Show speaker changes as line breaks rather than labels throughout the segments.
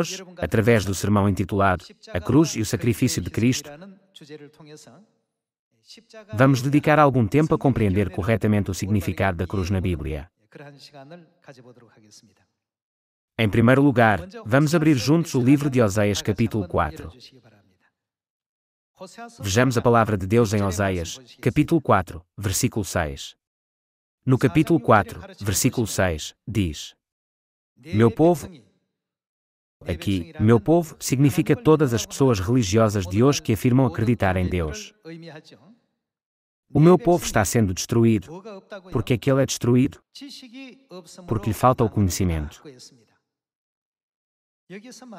hoje, através do sermão intitulado A Cruz e o Sacrifício de Cristo, vamos dedicar algum tempo a compreender corretamente o significado da cruz na Bíblia. Em primeiro lugar, vamos abrir juntos o livro de Oséias, capítulo 4. Vejamos a palavra de Deus em Oséias, capítulo 4, versículo 6. No capítulo 4, versículo 6, diz: Meu povo, Aqui, meu povo significa todas as pessoas religiosas de hoje que afirmam acreditar em Deus. O meu povo está sendo destruído. Porque é que ele é destruído?
Porque lhe falta o conhecimento.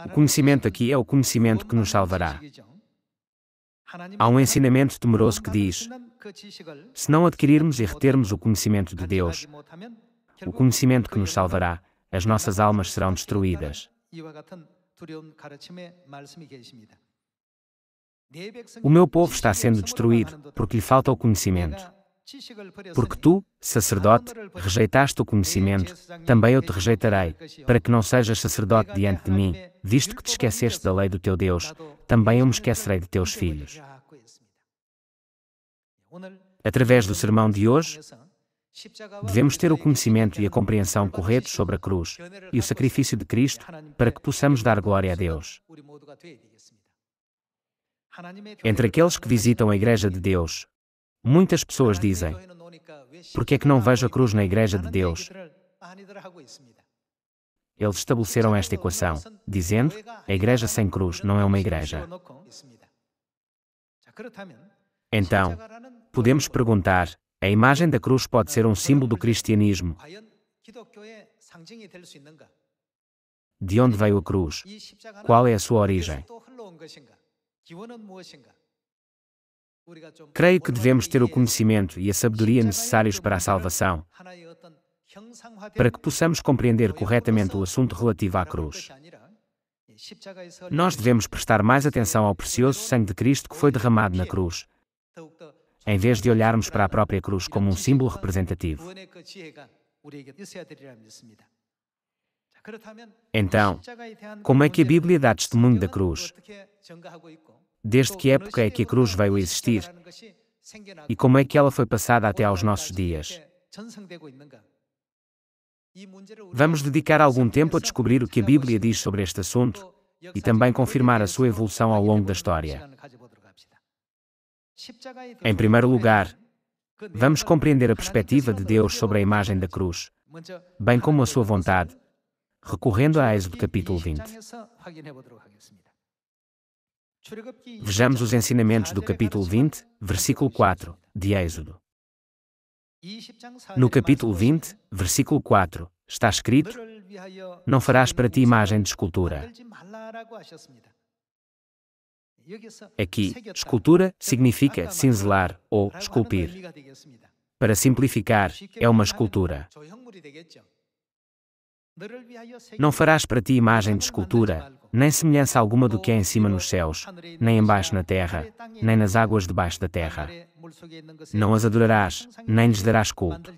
O conhecimento
aqui é o conhecimento que nos salvará.
Há um ensinamento
temeroso que diz: se não adquirirmos e retermos o conhecimento de Deus, o conhecimento que nos salvará, as nossas almas serão destruídas. O meu povo está sendo destruído, porque lhe falta o conhecimento. Porque tu, sacerdote, rejeitaste o conhecimento, também eu te rejeitarei, para que não sejas sacerdote diante de mim, visto que te esqueceste da lei do teu Deus, também eu me esquecerei de teus filhos. Através do sermão de hoje, Devemos ter o conhecimento e a compreensão corretos sobre a cruz e o sacrifício de Cristo para que possamos dar glória a Deus. Entre aqueles que visitam a Igreja de Deus, muitas pessoas dizem: Por que é que não vejo a cruz na Igreja de Deus? Eles estabeleceram esta equação, dizendo: a igreja sem cruz não é uma igreja. Então, podemos perguntar: a imagem da cruz pode ser um símbolo do cristianismo. De onde veio a cruz? Qual é a sua origem? Creio que devemos ter o conhecimento e a sabedoria necessários para a salvação, para que possamos compreender corretamente o assunto relativo à cruz. Nós devemos prestar mais atenção ao precioso sangue de Cristo que foi derramado na cruz, em vez de olharmos para a própria cruz como um símbolo representativo. Então, como é que a Bíblia dá testemunho da cruz? Desde que época é que a cruz veio a existir? E como é que ela foi passada até aos nossos dias? Vamos dedicar algum tempo a descobrir o que a Bíblia diz sobre este assunto e também confirmar a sua evolução ao longo da história. Em primeiro lugar, vamos compreender a perspectiva de Deus sobre a imagem da cruz, bem como a sua vontade, recorrendo a Êxodo capítulo 20. Vejamos os ensinamentos do capítulo 20, versículo 4, de Êxodo. No capítulo 20, versículo 4, está escrito: Não farás para ti imagem de escultura. Aqui, é escultura significa cinzelar ou esculpir. Para simplificar, é uma escultura. Não farás para ti imagem de escultura, nem semelhança alguma do que é em cima nos céus, nem embaixo na terra, nem nas águas debaixo da terra. Não as adorarás, nem lhes darás culto.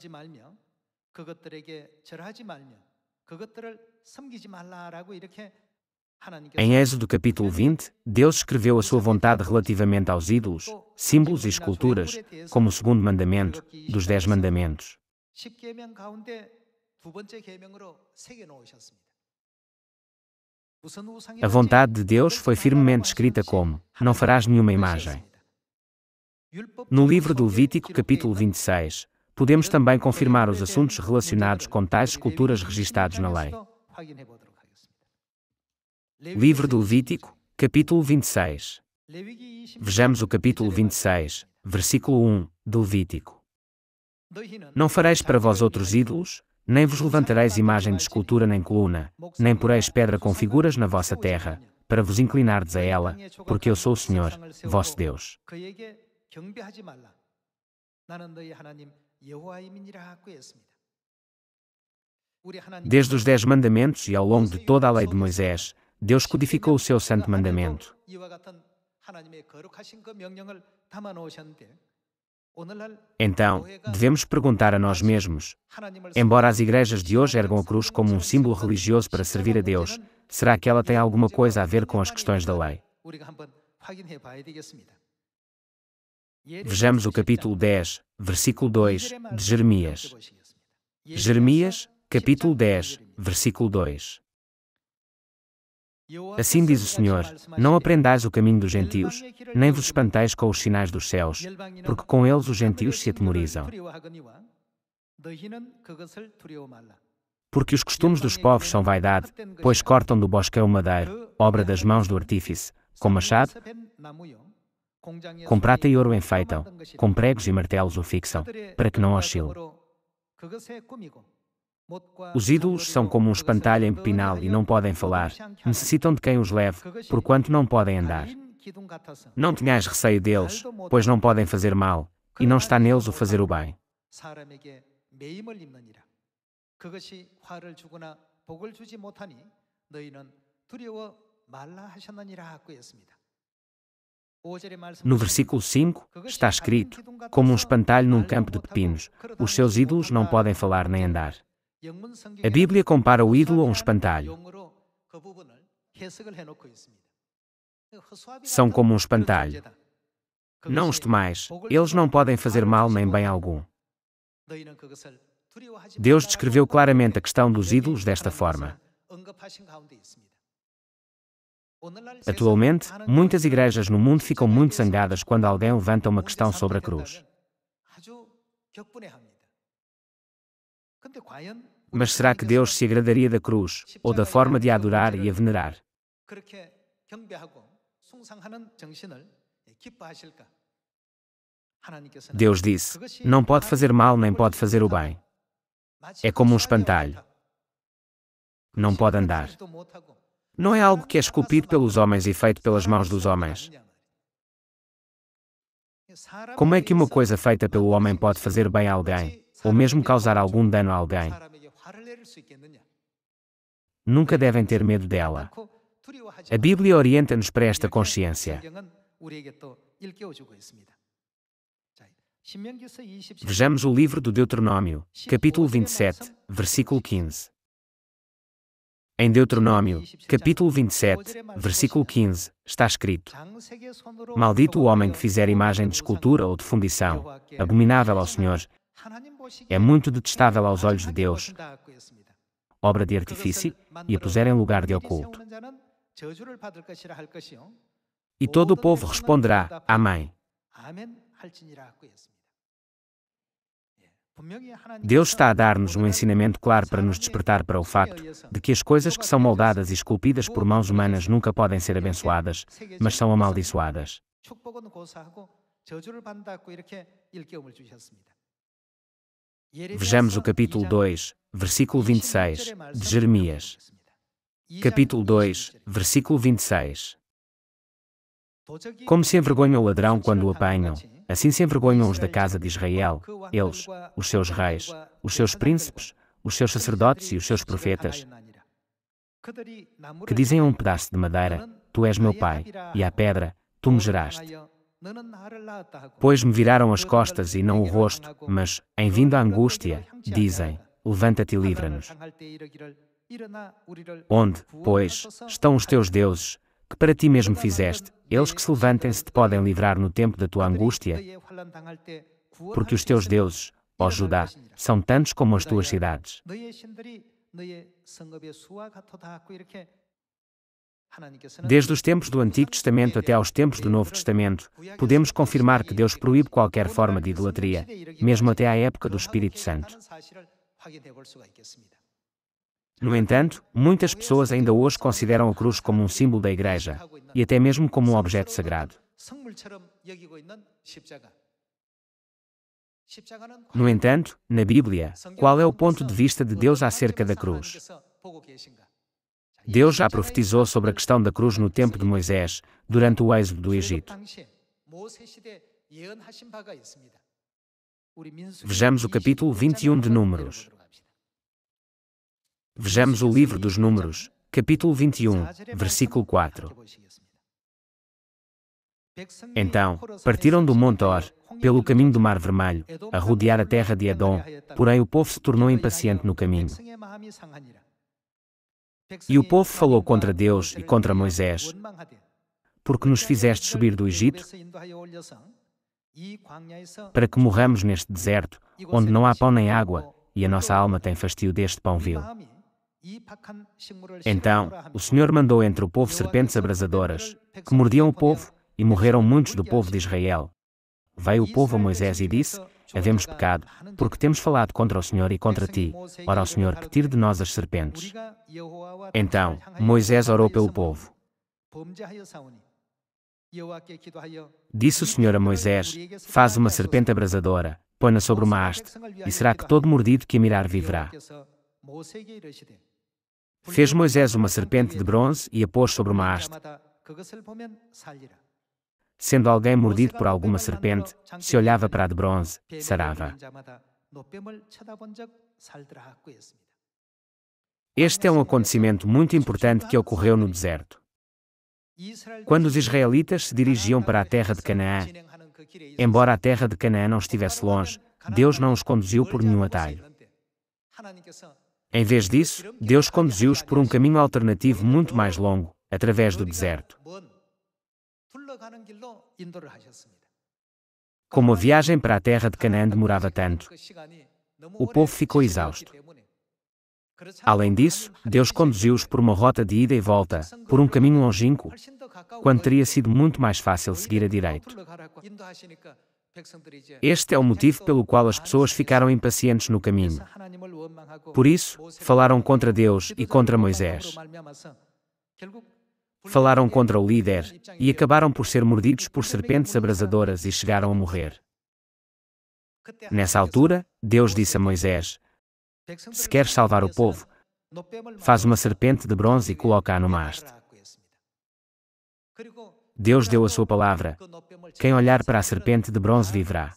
Em Êxodo capítulo 20, Deus escreveu a sua vontade relativamente aos ídolos, símbolos e esculturas, como o segundo mandamento, dos dez mandamentos. A vontade de Deus foi firmemente escrita como: Não farás nenhuma imagem. No livro do Levítico, capítulo 26, podemos também confirmar os assuntos relacionados com tais esculturas registados na lei. Livro do Levítico, capítulo 26. Vejamos o capítulo 26, versículo 1, do Levítico. Não fareis para vós outros ídolos, nem vos levantareis imagem de escultura nem coluna, nem poreis pedra com figuras na vossa terra, para vos inclinardes a ela, porque eu sou o Senhor, vosso Deus. Desde os Dez Mandamentos e ao longo de toda a lei de Moisés, Deus codificou o seu santo mandamento. Então, devemos perguntar a nós mesmos: embora as igrejas de hoje ergam a cruz como um símbolo religioso para servir a Deus, será que ela tem alguma coisa a ver com as questões da lei?
Vejamos o capítulo
10, versículo 2 de Jeremias. Jeremias, capítulo 10, versículo 2. Assim diz o Senhor: Não aprendais o caminho dos gentios, nem vos espanteis com os sinais dos céus, porque com eles os gentios se atemorizam. Porque os costumes dos povos são vaidade, pois cortam do bosque o madeiro, obra das mãos do artífice, com machado, com prata e ouro enfeitam, com pregos e martelos o fixam, para que não oscile. Os ídolos são como um espantalho em pinal e não podem falar, necessitam de quem os leve, porquanto não podem andar. Não tenhais receio deles, pois não podem fazer mal, e não está neles o fazer o bem.
No versículo 5 está escrito:
Como um espantalho num campo de pepinos, os seus ídolos não podem falar nem andar. A Bíblia compara o ídolo a um espantalho.
São como um espantalho.
Não os temais, eles não podem fazer mal nem bem algum. Deus descreveu claramente a questão dos ídolos desta forma. Atualmente, muitas igrejas no mundo ficam muito zangadas quando alguém levanta uma questão sobre a cruz. Mas será que Deus se agradaria da cruz, ou da forma de a adorar e a venerar? Deus disse: Não pode fazer mal nem pode fazer o bem. É como um espantalho. Não pode andar. Não é algo que é esculpido pelos homens e feito pelas mãos dos homens. Como é que uma coisa feita pelo homem pode fazer bem a alguém, ou mesmo causar algum dano a alguém? Nunca devem ter medo dela. A Bíblia orienta-nos para esta é consciência.
É
Vejamos o livro do Deuteronômio, capítulo 27, versículo 15. Em Deuteronômio, capítulo 27, versículo 15, está escrito: Maldito o homem que fizer imagem de escultura ou de fundição, abominável ao Senhor. É muito detestável aos olhos de Deus, obra de artifício, e a puser em lugar de oculto. E todo o povo responderá: Amém. Deus está a dar-nos um ensinamento claro para nos despertar para o facto de que as coisas que são moldadas e esculpidas por mãos humanas nunca podem ser abençoadas, mas são amaldiçoadas.
Vejamos o capítulo
2, versículo 26 de Jeremias. Capítulo 2, versículo 26. Como se envergonha o ladrão quando o apanham, assim se envergonham os da casa de Israel, eles, os seus reis, os seus príncipes, os seus sacerdotes e os seus profetas, que dizem a um pedaço de madeira: Tu és meu pai, e à pedra, tu me geraste. Tá pois me viraram as costas e não o rosto, mas, em vindo a angústia, dizem: Levanta-te e livra-nos. Onde, pois, estão os teus deuses, que para ti mesmo fizeste? Eles que se levantem se te podem livrar no tempo da tua angústia, porque os teus deuses, ó Judá, são tantos como as tuas cidades. Desde os tempos do Antigo Testamento até aos tempos do Novo Testamento, podemos confirmar que Deus proíbe qualquer forma de idolatria, mesmo até à época do Espírito Santo. No entanto, muitas pessoas ainda hoje consideram a cruz como um símbolo da Igreja, e até mesmo como um objeto sagrado. No entanto, na Bíblia, qual é o ponto de vista de Deus acerca da cruz? Deus já profetizou sobre a questão da cruz no tempo de Moisés, durante o êxodo do Egito. Vejamos o capítulo 21 de Números. Vejamos o livro dos Números, capítulo 21, versículo 4.
Então, partiram
do Monte Or, pelo caminho do Mar Vermelho, a rodear a terra de Edom, porém o povo se tornou impaciente no caminho. E o povo falou contra Deus e contra Moisés, porque nos fizeste subir do Egito para que morramos neste deserto, onde não há pão nem água, e a nossa alma tem fastio deste pão vil. Então, o Senhor mandou entre o povo serpentes abrasadoras, que mordiam o povo, e morreram muitos do povo de Israel. Veio o povo a Moisés e disse: havemos pecado, porque temos falado contra o Senhor e contra ti. Ora ao Senhor que tire de nós as serpentes. Então, Moisés orou pelo povo. Disse o Senhor a Moisés: Faz uma serpente abrasadora, põe-na sobre uma haste, e será que todo mordido que a mirar viverá. Fez Moisés uma serpente de bronze e a pôs sobre uma haste sendo alguém mordido por alguma serpente, se olhava para a de bronze, sarava. Este é um acontecimento muito importante que ocorreu no deserto. Quando os israelitas se dirigiam para a terra de Canaã, embora a terra de Canaã não estivesse longe, Deus não os conduziu por nenhum atalho. Em vez disso, Deus conduziu-os por um caminho alternativo muito mais longo, através do deserto. Como a viagem para a terra de Canaã demorava tanto, o povo ficou exausto. Além disso, Deus conduziu-os por uma rota de ida e volta, por um caminho longínquo, quando teria sido muito mais fácil seguir a direito. Este é o motivo pelo qual as pessoas ficaram impacientes no caminho. Por isso, falaram contra Deus e contra Moisés falaram contra o líder e acabaram por ser mordidos por serpentes abrasadoras e chegaram a morrer. Nessa altura, Deus disse a Moisés: Se queres salvar o povo, faz uma serpente de bronze e coloca-a no mastro. Deus deu a sua palavra: quem olhar para a serpente de bronze viverá.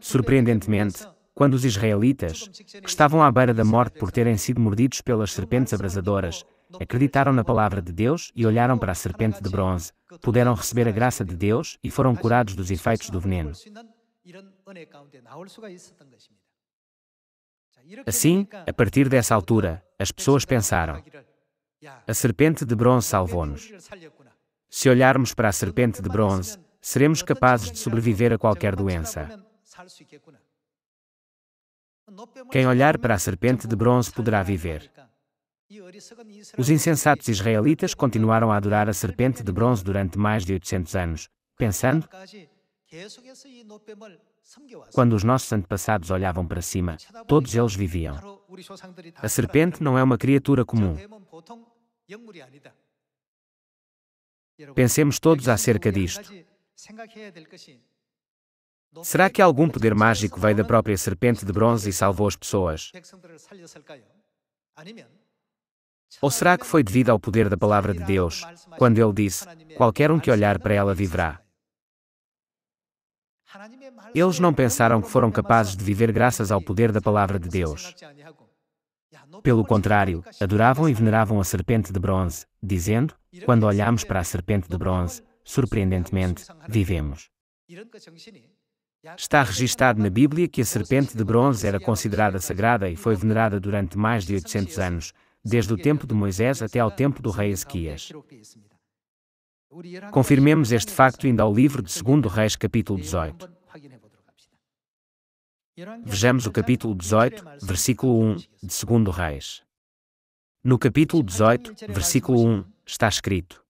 Surpreendentemente, quando os israelitas, que estavam à beira da morte por terem sido mordidos pelas serpentes abrasadoras, acreditaram na palavra de Deus e olharam para a serpente de bronze, puderam receber a graça de Deus e foram curados dos efeitos do veneno. Assim, a partir dessa altura, as pessoas pensaram: a serpente de bronze salvou-nos. Se olharmos para a serpente de bronze, seremos capazes de sobreviver a qualquer doença. Quem olhar para a serpente de bronze poderá viver.
Os insensatos
israelitas continuaram a adorar a serpente de bronze durante mais de 800 anos, pensando, quando os nossos antepassados olhavam para cima, todos eles viviam. A serpente não é uma criatura comum. Pensemos todos acerca disto. Será que algum poder mágico veio da própria serpente de bronze e salvou as pessoas? Ou será que foi devido ao poder da palavra de Deus, quando ele disse: Qualquer um que olhar para ela viverá? Eles não pensaram que foram capazes de viver graças ao poder da palavra de Deus. Pelo contrário, adoravam e veneravam a serpente de bronze, dizendo: Quando olhamos para a serpente de bronze, surpreendentemente, vivemos. Está registado na Bíblia que a serpente de bronze era considerada sagrada e foi venerada durante mais de 800 anos, desde o tempo de Moisés até ao tempo do rei Ezequias. Confirmemos este facto indo ao livro de 2 Reis, capítulo 18. Vejamos o capítulo 18, versículo 1 de 2 Reis. No capítulo 18, versículo 1, está escrito: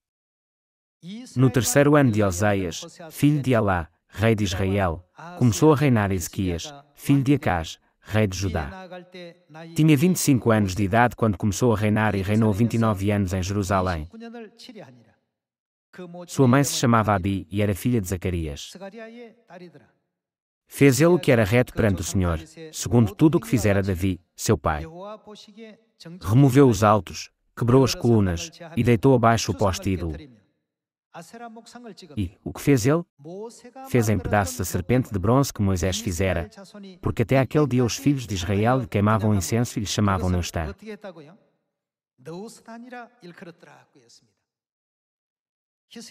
No terceiro ano de Oseias, filho de Alá, rei de Israel, começou a reinar Ezequias, filho de Acás, rei de Judá. Tinha 25 anos de idade quando começou a reinar e reinou 29 anos em Jerusalém. Sua mãe se chamava Abi e era filha de Zacarias. Fez ele o que era reto perante o Senhor, segundo tudo o que fizera Davi, seu pai. Removeu os altos, quebrou as colunas e deitou abaixo o poste ídolo, e o que fez ele? Fez em pedaços a serpente de bronze que Moisés fizera, porque até aquele dia os filhos de Israel lhe queimavam incenso e lhe chamavam Neustá.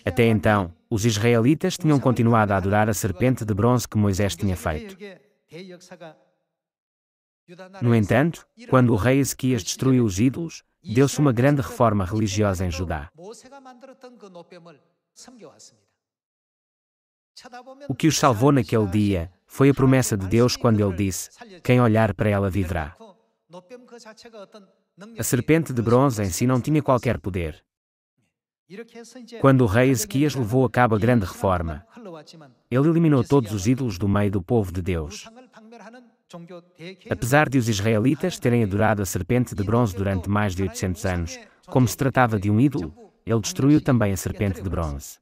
Até então, os israelitas tinham continuado a adorar a serpente de bronze que Moisés tinha feito. No entanto, quando o rei Ezequias destruiu os ídolos, deu-se uma grande reforma religiosa em Judá. O que os salvou naquele dia foi a promessa de Deus quando ele disse: Quem olhar para ela viverá. A serpente de bronze em si não tinha qualquer poder. Quando o rei Ezequias levou a cabo a grande reforma, ele eliminou todos os ídolos do meio do povo de Deus. Apesar de os israelitas terem adorado a serpente de bronze durante mais de 800 anos, como se tratava de um ídolo, ele destruiu também a serpente de bronze.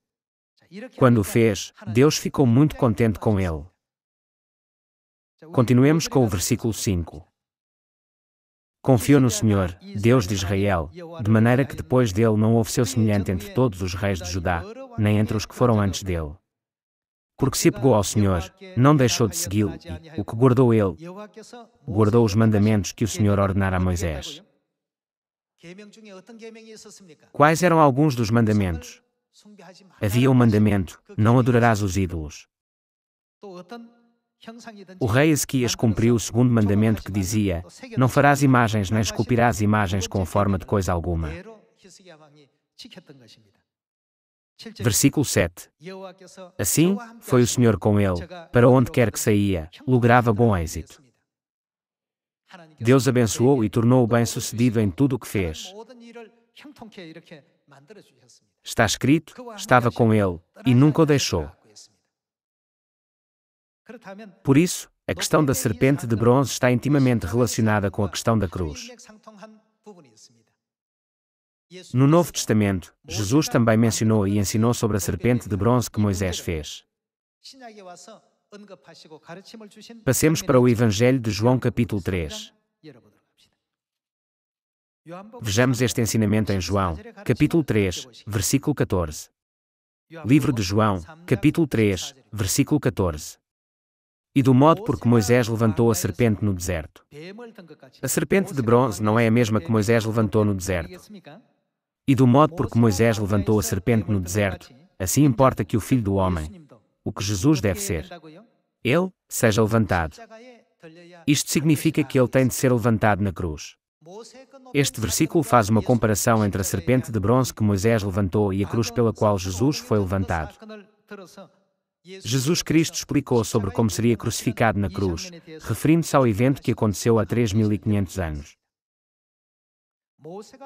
Quando o fez, Deus ficou muito contente com ele. Continuemos com o versículo 5. Confiou no Senhor, Deus de Israel, de maneira que depois dele não houve seu semelhante entre todos os reis de Judá, nem entre os que foram antes dele. Porque se apegou ao Senhor, não deixou de segui-lo, e, o que guardou ele, guardou os mandamentos que o Senhor ordenara a Moisés. Quais eram alguns dos mandamentos? Havia o um mandamento: não adorarás os ídolos. O rei Ezequias cumpriu o segundo mandamento que dizia: Não farás imagens nem esculpirás imagens com forma de coisa alguma. Versículo 7 Assim, foi o Senhor com ele, para onde quer que saía, lograva bom êxito. Deus abençoou e tornou-o bem-sucedido em tudo o que fez. Está escrito, estava com ele e nunca o deixou. Por isso, a questão da serpente de bronze está intimamente relacionada com a questão da cruz. No Novo Testamento, Jesus também mencionou e ensinou sobre a serpente de bronze que Moisés fez.
Passemos para o
Evangelho de João, capítulo 3. Vejamos este ensinamento em João, capítulo 3, versículo 14. Livro de João, capítulo 3, versículo 14. E do modo por que Moisés levantou a serpente no deserto. A serpente de bronze não é a mesma que Moisés levantou no deserto. E do modo por que Moisés levantou a serpente no deserto, assim importa que o filho do homem, o que Jesus deve ser. Ele seja levantado. Isto significa que ele tem de ser levantado na cruz. Este versículo faz uma comparação entre a serpente de bronze que Moisés levantou e a cruz pela qual Jesus foi levantado. Jesus Cristo explicou sobre como seria crucificado na cruz, referindo-se ao evento que aconteceu há 3.500 anos.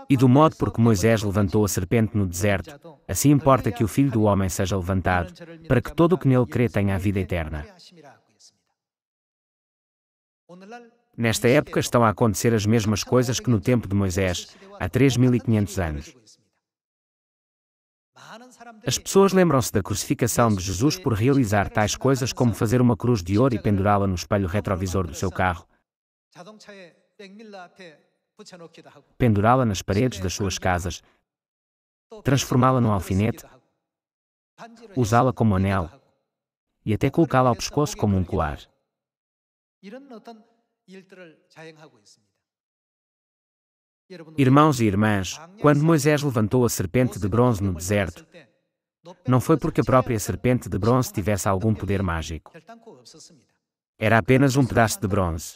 E do modo por que Moisés levantou a serpente no deserto, assim importa que o Filho do Homem seja levantado, para que todo o que nele crê tenha a vida eterna. Nesta época estão a acontecer as mesmas coisas que no tempo de Moisés, há 3.500 anos. As pessoas lembram-se da crucificação de Jesus por realizar tais coisas como fazer uma cruz de ouro e pendurá-la no espelho retrovisor do seu carro pendurá-la nas paredes das suas casas, transformá-la num alfinete, usá-la como anel e até colocá-la ao pescoço como um colar. Irmãos e irmãs, quando Moisés levantou a serpente de bronze no deserto, não foi porque a própria serpente de bronze tivesse algum poder mágico. Era apenas um pedaço de bronze.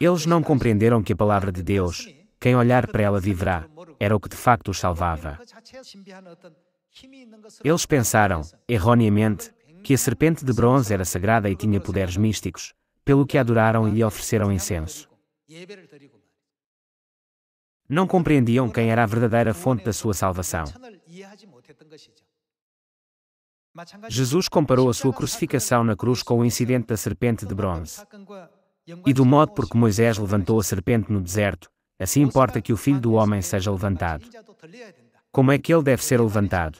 Eles não compreenderam que a palavra de Deus, quem olhar para ela viverá, era o que de facto os salvava. Eles pensaram, erroneamente, que a serpente de bronze era sagrada e tinha poderes místicos, pelo que adoraram e lhe ofereceram incenso. Não compreendiam quem era a verdadeira fonte da sua salvação. Jesus comparou a sua crucificação na cruz com o incidente da serpente de bronze. E do modo por que Moisés levantou a serpente no deserto, assim importa que o filho do homem seja levantado. Como é que ele deve ser levantado?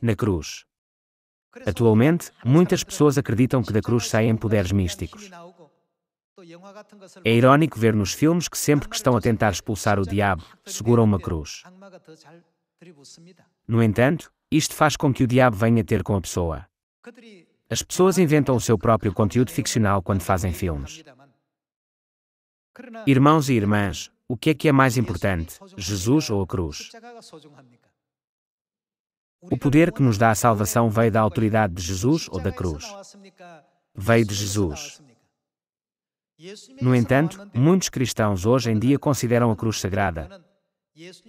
Na cruz. Atualmente, muitas pessoas acreditam que da cruz saem poderes místicos. É irónico ver nos filmes que sempre que estão a tentar expulsar o diabo, seguram uma cruz. No entanto, isto faz com que o diabo venha ter com a pessoa. As pessoas inventam o seu próprio conteúdo ficcional quando fazem filmes. Irmãos e irmãs, o que é que é mais importante, Jesus ou a cruz? O poder que nos dá a salvação veio da autoridade de Jesus ou da cruz? Veio de Jesus. No entanto, muitos cristãos hoje em dia consideram a cruz sagrada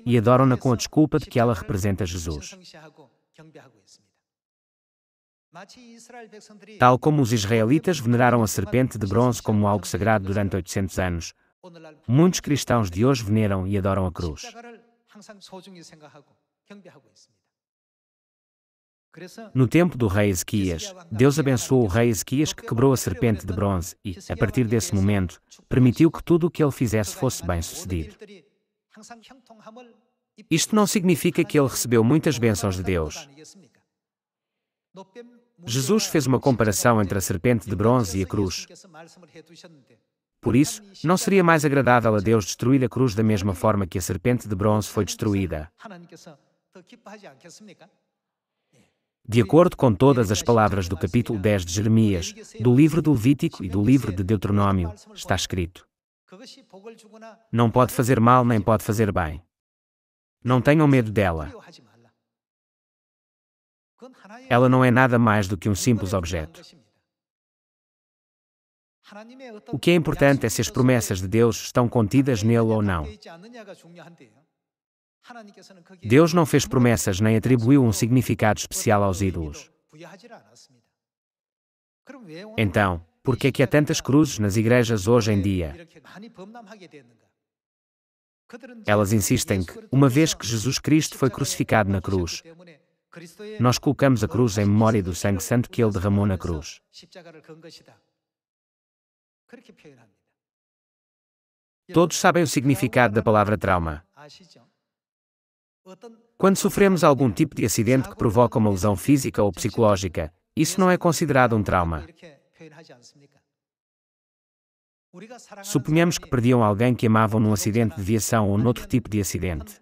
e adoram-na com a desculpa de que ela representa Jesus. Tal como os israelitas veneraram a serpente de bronze como algo sagrado durante 800 anos, muitos cristãos de hoje veneram e adoram a cruz. No tempo do rei Ezequias, Deus abençoou o rei Ezequias que quebrou a serpente de bronze e, a partir desse momento, permitiu que tudo o que ele fizesse fosse bem sucedido. Isto não significa que ele recebeu muitas bênçãos de Deus. Jesus fez uma comparação entre a serpente de bronze e a cruz. Por isso, não seria mais agradável a Deus destruir a cruz da mesma forma que a serpente de bronze foi destruída? De acordo com todas as palavras do capítulo 10 de Jeremias, do livro do Levítico e do livro de Deuteronômio, está escrito: Não pode fazer mal nem pode fazer bem. Não tenham medo dela. Ela não é nada mais do que um simples objeto. O que é importante é se as promessas de Deus estão contidas nele ou não. Deus não fez promessas nem atribuiu um significado especial aos ídolos. Então, por que é que há tantas cruzes nas igrejas hoje em dia? Elas insistem que, uma vez que Jesus Cristo foi crucificado na cruz, é Nós colocamos a cruz em memória do sangue santo que ele é derramou na cruz. Todos sabem o significado da palavra trauma. Quando sofremos algum tipo de acidente que provoca uma lesão física ou psicológica, isso não é considerado um trauma. Suponhamos que perdiam alguém que amavam num acidente de viação ou noutro tipo de acidente.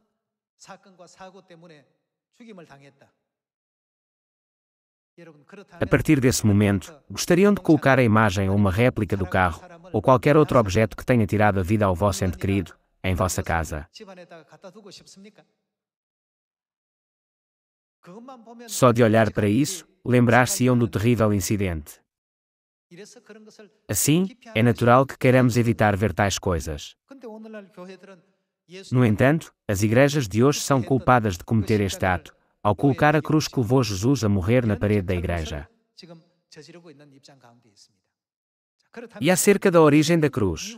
A partir desse momento, gostariam de colocar a imagem ou uma réplica do carro, ou qualquer outro objeto que tenha tirado a vida ao vosso ente querido, em vossa casa. Só de olhar para isso, lembrar-se-iam do terrível incidente. Assim, é natural que queiramos evitar ver tais coisas. No entanto, as igrejas de hoje são culpadas de cometer este ato, ao colocar a cruz que levou Jesus a morrer na parede da igreja. E acerca da origem da cruz.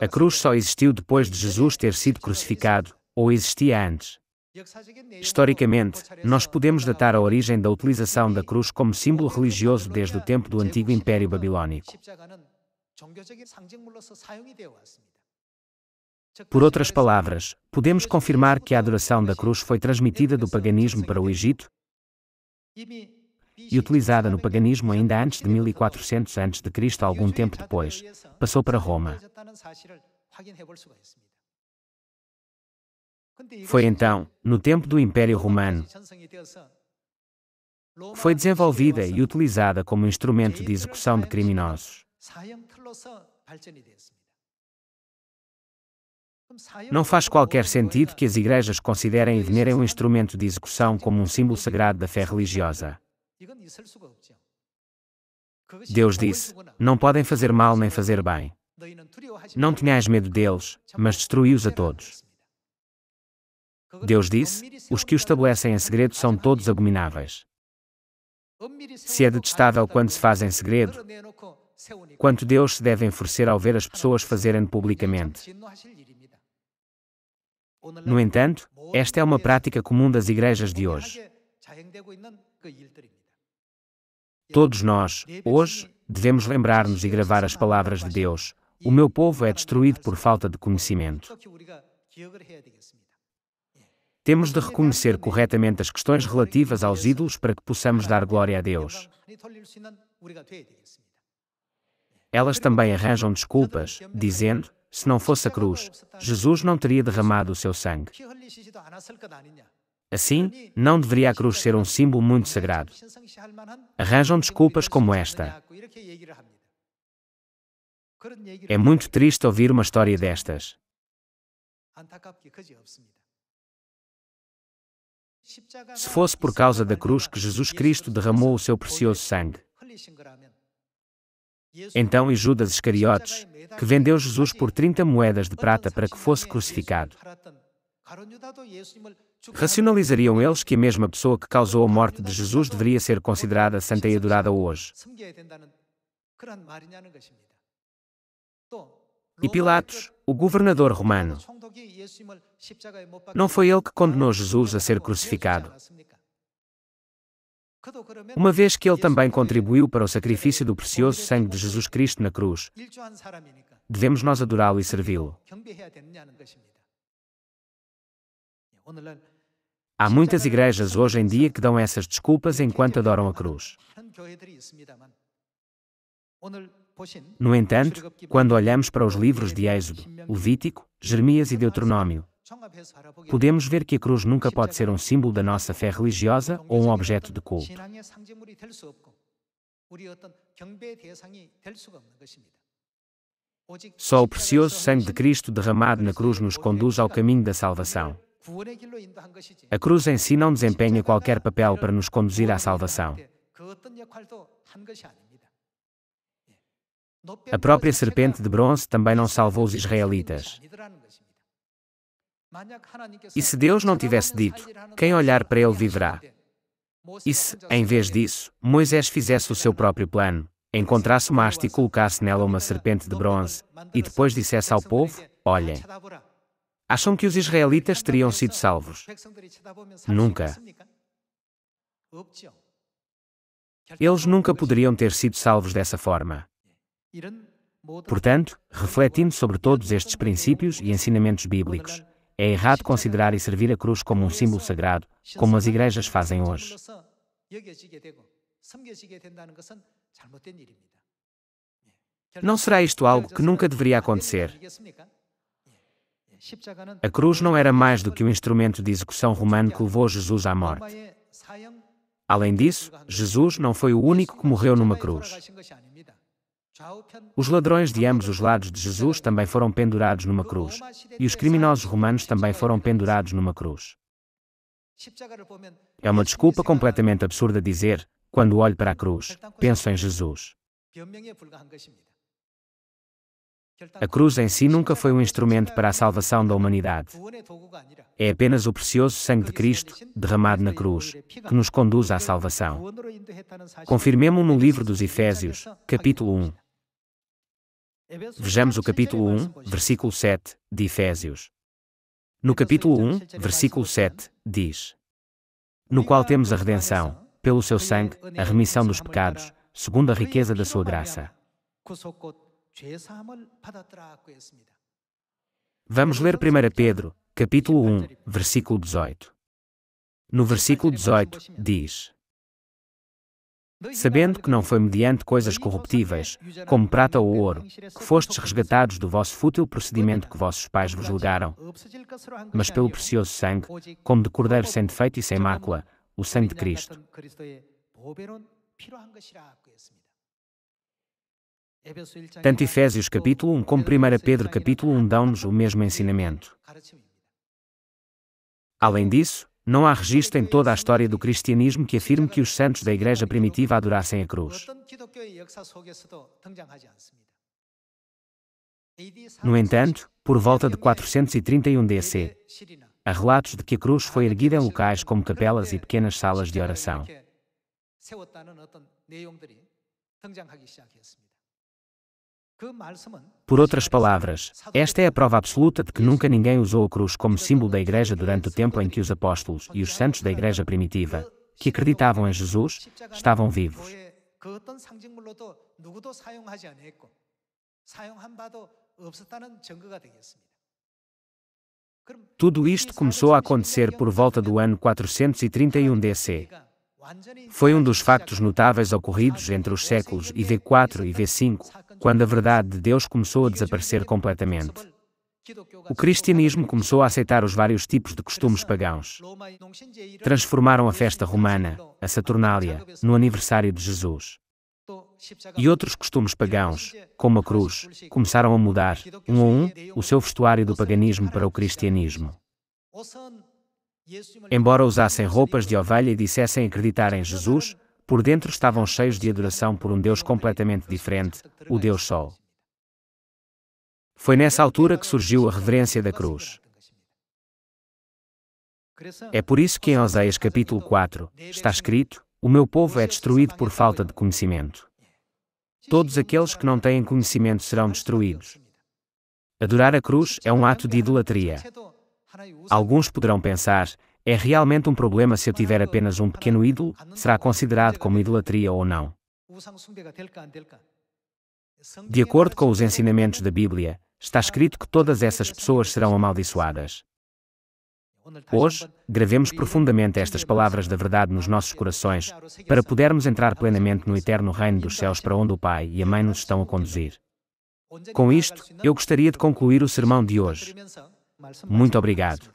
A cruz só existiu depois de Jesus ter sido crucificado, ou existia antes. Historicamente, nós podemos datar a origem da utilização da cruz como símbolo religioso desde o tempo do antigo Império Babilônico. Por outras palavras, podemos confirmar que a adoração da cruz foi transmitida do paganismo para o Egito
e
utilizada no paganismo ainda antes de 1400 a.C., algum tempo depois, passou para Roma.
Foi então,
no tempo do Império Romano,
foi desenvolvida
e utilizada como instrumento de execução de criminosos. Não faz qualquer sentido que as igrejas considerem e venerem um instrumento de execução como um símbolo sagrado da fé religiosa. Deus disse: Não podem fazer mal nem fazer bem. Não tenhais medo deles, mas destruí-os a todos. Deus disse: Os que os estabelecem em segredo são todos abomináveis. Se é detestável quando se faz em segredo, quanto Deus se deve enforcer ao ver as pessoas fazerem publicamente. No entanto, esta é uma prática comum das igrejas de hoje. Todos nós, hoje, devemos lembrar-nos e gravar as palavras de Deus: O meu povo é destruído por falta de conhecimento. Temos de reconhecer corretamente as questões relativas aos ídolos para que possamos dar glória a Deus. Elas também arranjam desculpas, dizendo: se não fosse a cruz, Jesus não teria derramado o seu sangue. Assim, não deveria a cruz ser um símbolo muito sagrado. Arranjam desculpas como esta. É muito triste ouvir uma história destas. Se fosse por causa da cruz que Jesus Cristo derramou o seu precioso sangue, então e Judas Iscariotes, que vendeu Jesus por 30 moedas de prata para que fosse crucificado. Racionalizariam eles que a mesma pessoa que causou a morte de Jesus deveria ser considerada santa e adorada hoje. E Pilatos, o governador romano, não foi ele que condenou Jesus a ser crucificado. Uma vez que ele também contribuiu para o sacrifício do precioso sangue de Jesus Cristo na cruz, devemos nós adorá-lo e servi-lo. Há muitas igrejas hoje em dia que dão essas desculpas enquanto adoram a é cruz. No entanto, quando olhamos para os livros de Êxodo, Levítico, Jeremias e Deuteronômio, Podemos ver que a cruz nunca pode ser um símbolo da nossa fé religiosa ou um objeto de culto. Só o precioso sangue de Cristo derramado na cruz nos conduz ao caminho da salvação. A cruz em si não desempenha qualquer papel para nos conduzir à salvação. A própria serpente de bronze também não salvou os israelitas. E se Deus não tivesse dito: Quem olhar para ele viverá? E se, em vez disso, Moisés fizesse o seu próprio plano, encontrasse uma haste e colocasse nela uma serpente de bronze, e depois dissesse ao povo: Olhem. Acham que os israelitas teriam sido salvos? Nunca. Eles nunca poderiam ter sido salvos dessa forma. Portanto, refletindo sobre todos estes princípios e ensinamentos bíblicos, é errado considerar e servir a cruz como um símbolo sagrado, como as igrejas fazem hoje. Não será isto algo que nunca deveria acontecer? A cruz não era mais do que um instrumento de execução romano que levou Jesus à morte. Além disso, Jesus não foi o único que morreu numa cruz. Os ladrões de ambos os lados de Jesus também foram pendurados numa cruz, e os criminosos romanos também foram pendurados numa cruz. É uma desculpa completamente absurda dizer, quando olho para a cruz, penso em Jesus. A cruz em si nunca foi um instrumento para a salvação da humanidade. É apenas o precioso sangue de Cristo, derramado na cruz, que nos conduz à salvação. Confirmemos no livro dos Efésios, capítulo 1, Vejamos o capítulo 1, versículo 7 de Efésios. No capítulo 1, versículo 7, diz: No qual temos a redenção, pelo seu sangue, a remissão dos pecados, segundo a riqueza da sua graça. Vamos ler 1 Pedro, capítulo 1, versículo 18. No versículo 18, diz: sabendo que não foi mediante coisas corruptíveis, como prata ou ouro, que fostes resgatados do vosso fútil procedimento que vossos pais vos julgaram,
mas pelo precioso sangue, como de cordeiro sem defeito e sem mácula,
o sangue de Cristo. Tanto Efésios capítulo 1 como 1 Pedro capítulo 1 dão-nos o mesmo ensinamento. Além disso, não há registro em toda a história do cristianismo que afirme que os santos da igreja primitiva adorassem a cruz. No entanto, por volta de 431 DC, há relatos de que a cruz foi erguida em locais como capelas e pequenas salas de oração. Por outras palavras, esta é a prova absoluta de que nunca ninguém usou a cruz como símbolo da Igreja durante o tempo em que os apóstolos e os santos da Igreja primitiva, que acreditavam em Jesus, estavam vivos. Tudo isto começou a acontecer por volta do ano 431 DC. Foi um dos factos notáveis ocorridos entre os séculos IV e V5, quando a verdade de Deus começou a desaparecer completamente. O cristianismo começou a aceitar os vários tipos de costumes pagãos. Transformaram a festa romana, a Saturnália, no aniversário de Jesus. E outros costumes pagãos, como a cruz, começaram a mudar, um a um, o seu vestuário do paganismo para o cristianismo. Embora usassem roupas de ovelha e dissessem acreditar em Jesus, por dentro estavam cheios de adoração por um Deus completamente diferente, o Deus Sol. Foi nessa altura que surgiu a reverência da cruz. É por isso que em Oséias capítulo 4 está escrito: O meu povo é destruído por falta de conhecimento. Todos aqueles que não têm conhecimento serão destruídos. Adorar a cruz é um ato de idolatria. Alguns poderão pensar: é realmente um problema se eu tiver apenas um pequeno ídolo? Será considerado como idolatria ou não? De acordo com os ensinamentos da Bíblia, está escrito que todas essas pessoas serão amaldiçoadas. Hoje, gravemos profundamente estas palavras da verdade nos nossos corações, para podermos entrar plenamente no eterno reino dos céus para onde o Pai e a Mãe nos estão a conduzir. Com isto, eu gostaria de concluir o sermão de hoje.
Muito obrigado.